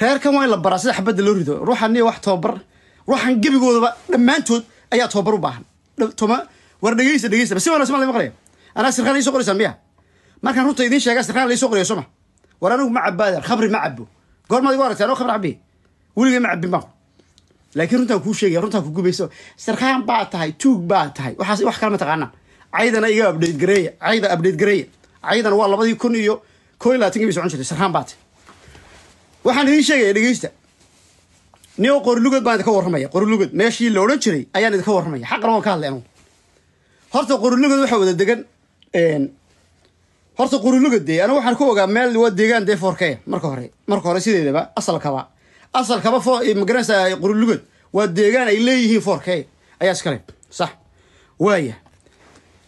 reerkan waa in la baraa sida xabadda loo rido ruuxan niya wax tobabar ruuxan gebigoodaba dhammaantood ayaa tobabar u baahan war dhegeysa dhegeysa si wanaagsan lama qoraya anaa sirqaan la qoraysaa miya markaan runta idiin sheegaa sirqaan la soo soma war anigu ma cabaadar khamri ma cabo goormaad igu aragtay anoo khamri cabi weligaa ma cabin baan laakiin runtaan kuu sheegaya runtaan ku gubayso sirqaan baa tahay tuug baa tahay waxaas wax kala ma taqaanaa caydana iga abdheed gareeya cayda abdheed gareeya caydana waa labadii kun iyo koo iyo labaatan gibi jirtay sirqaan baa tahay waxaan idin sheegaya dhegeysta nio qorlugod baan idinka warramaya qorlugod meeshii la odhan jiray ayaan idinka warramaya xaqan waan ka hadlay anu horta qorlugod waxaa wada degan horta qorlugod dee anigu waxaan ku ogaa meel waa deegaan dee foorkaya marka hore marka hore sideedaba asalkaba asalkaba fo magaranaysa qorlugod waa deegaan ay leeyihiin foorkaya ayaa iskale sax waaya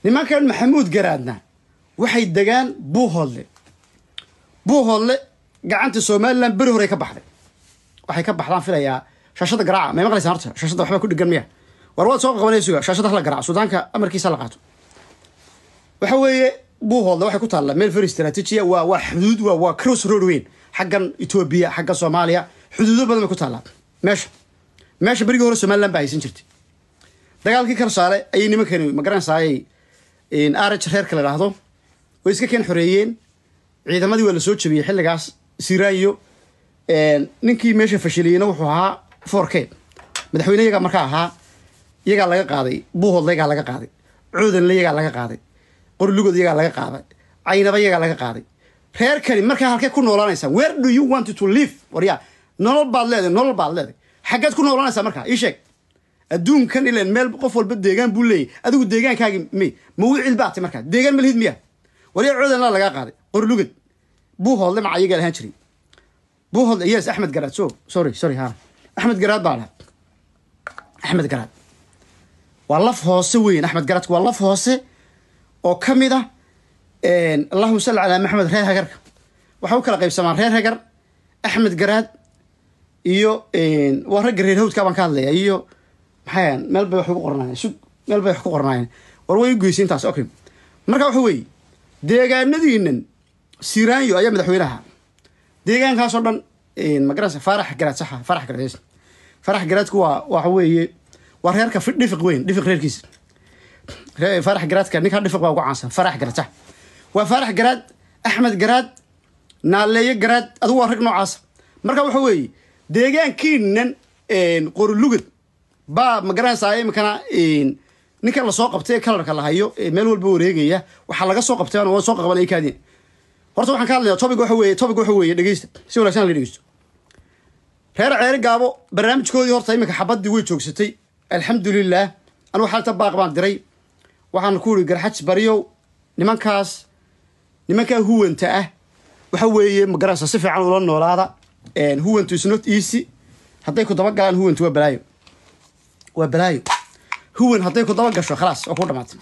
nimankan maxamuud garaadna waxay degaan buu buu buuhoodle gacanta somalilan beri hore ka baxday waxay ka baxdaan filayaa shaashada garaaca may maqlaysan horta shaashada waxba ku dhegan miya war waad soo qabanayo shaashada hala garaaco suldaanka amarkiisa la qaato waxa weeye buuhoodna waxay ku taalla meel very istraatijiya waa waa xuduud waa waa cross road weyn xaggan etoobiya xaggan soomaaliya xuduudo badan bay ku taallaa meesha meesha berigii hore somalilan baa haysan jirtay dagaalkii karsaale ayay nimankani magaranaysaayay araj reerka la idhaahdo way iska keen xoreeyeen ciidamadii waa la soo jabiyey xilligaas siraayo eh, ninkii meesha fashiliyeyna wuxuu ahaa forke madaxweyne yagaa markaa ahaa yagaa laga qaaday buuhoodla yagaa laga qaaday cuudanle yagaa laga qaaday qorlugod yagaa laga qaaday caynaba yagaa laga qaaday reerkani markaa halkee ku noolaanaysaa where do you want to live waryaa nolol baad leedahay nolol baad leedahay xaggeed ku noolaanaysaa markaa ii sheeg adduunkan ilan meel qof walba deegaan buu leeyahy adigu deegaankaagi may mawicil baatay markaa deegaan malhid miya waryaa cuudanlaa lagaa qaaday qorlugod buuhoodle ma ayaga lahaan jiray buuhoodle yes axmed garaad so sorry sorry ha axmed garaad baa lahaa axmed garaad waa laf hoose weyn axmed garaadku waa laf hoose oo ka mid ah allahuma salli calaa maxamed reer hagarka waxay u kala qaybsamaan reer hagar axmed garaad iyo waa ragga reer hawdkaa baan ka hadlaya iyo maxaa meel bay wax ugu qornaayeen sug meel bay wax ku qornaayeen war way u geysay intaas okay marka waxa weeye deegaanadiinan siranyo ayaa madaxweynaha deegaankaasoo dhan magaras faarax garaad saxa faarax garaad faarax garaadku waa waxa weeye waa reerka dhifiq weyn dhifiq reerkiisa faarax garaadka ninkaa dhifiq baa ugu caansan faarax garaad sax waa farax garaad axmed garaad naaleeye garaad adugu waa rag noocaas marka waxa weeye deegaankiinan qorilugad baa magaranaysaa imikana ninka lasoo qabtay ee kalarka lahayo meel walba wareegaya waxaa laga soo qabtay waa soo qaqbanay kaadiin horta waxaan ka hadlaya topic waxa weeye topic waxa weeye dhegeysta si wanaagsan la dhegeysto reer ceeri gaabo barnaamijkoodii horta iminka xabaddii way joogsatay alxamdulilah anugu xalta baaq baan diray waxaan ku uri garxaj baryow nimankaas nimankaa huwanta ah waxa weeye magarasa si fiican ula noolaada huwantu is not easy hadday ku daba galaan huwantu waa balaayo waa balaayo huwan hadday ku daba gasho khalaas oo ku dhamaata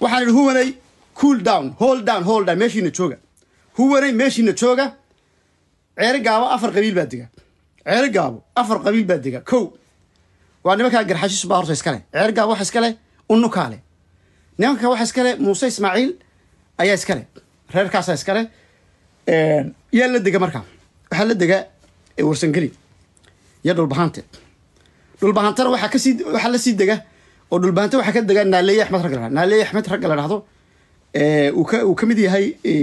waxaan idhi huwanay cool down hold down hold down meeshiina jooga huwanay meeshiina jooga ceeri gaabo afar qabiil baa dega ceeri gaabo afar qabiil baa dega ko waa nimankaa garxashiis baa horta iskale ceeri gaabo wax iskale unukaale nimanka wax iskale muuse ismaaciil ayaa iskale reerkaasaa iskale ehm, yaa la dega markaa waxaa la dega warsangeli iyo dhulbahante dhulbahantana waxaa kasii waxaa lasii dega oo dhulbahante waxaa ka dega naaleeye axmed ragg la naaleeye axmed ragga la dhahdo uu kamid yahay